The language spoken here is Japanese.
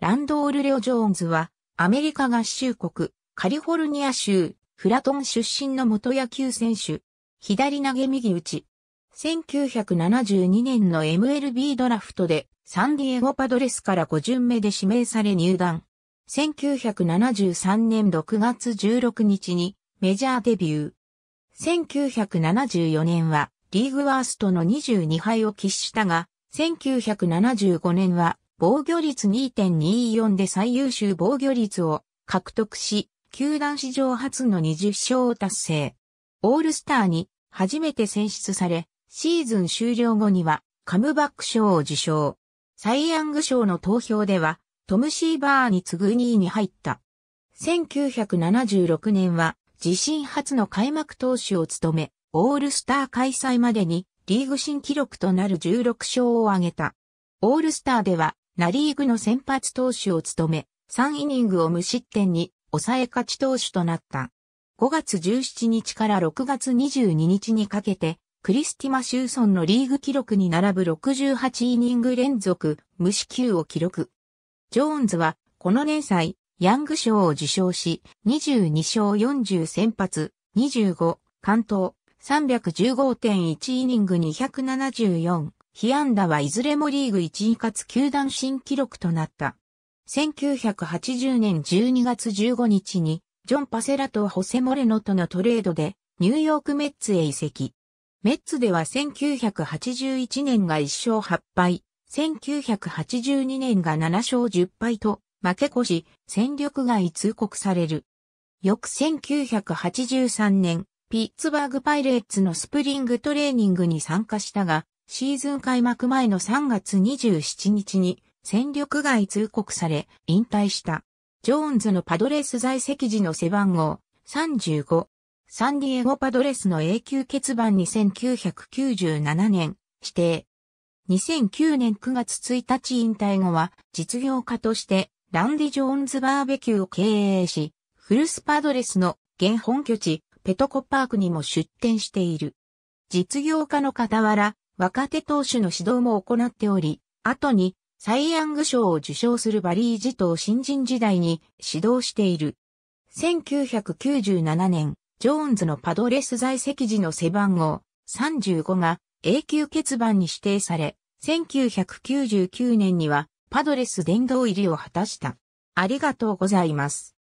ランドール・レオ・ジョーンズは、アメリカ合衆国、カリフォルニア州、フラトン出身の元野球選手。左投げ右打ち。1972年の MLB ドラフトで、サンディエゴパドレスから5巡目で指名され入団。1973年6月16日にメジャーデビュー。1974年はリーグワーストの22敗を喫したが、1975年は防御率2.24で最優秀防御率を獲得し、球団史上初の20勝を達成。オールスターに初めて選出され、シーズン終了後にはカムバック賞を受賞。サイ・ヤング賞の投票では、トム・シーバーに次ぐ2位に入った。1976年は自身初の開幕投手を務め、オールスター開催までにリーグ新記録となる16勝を挙げた。オールスターではナリーグの先発投手を務め、3イニングを無失点に抑え勝ち投手となった。5月17日から6月22日にかけて、クリスティマ・シューソンのリーグ記録に並ぶ68イニング連続無四球を記録。ジョーンズは、この年祭、ヤング賞を受賞し、22勝40先発、25、関東、315.1イニング274、被安打はいずれもリーグ1位かつ球団新記録となった。1980年12月15日に、ジョン・パセラとホセ・モレノとのトレードで、ニューヨークメッツへ移籍。メッツでは1981年が1勝8敗、1982年が7勝10敗と、負け越し、戦力外通告される。翌1983年、ピッツバーグパイレーツのスプリングトレーニングに参加したが、シーズン開幕前の3月27日に戦力外通告され引退した。ジョーンズのパドレス在籍時の背番号35。サンディエゴパドレスの永久欠番2997年指定。2009年9月1日引退後は実業家としてランディ・ジョーンズバーベキューを経営し、フルスパドレスの現本拠地ペトコパークにも出店している。実業家の傍ら若手投手の指導も行っており、後にサイ・ヤング賞を受賞するバリー・ジトを新人時代に指導している。1997年、ジョーンズのパドレス在籍時の背番号35が永久欠番に指定され、1999年にはパドレス殿堂入りを果たした。ありがとうございます。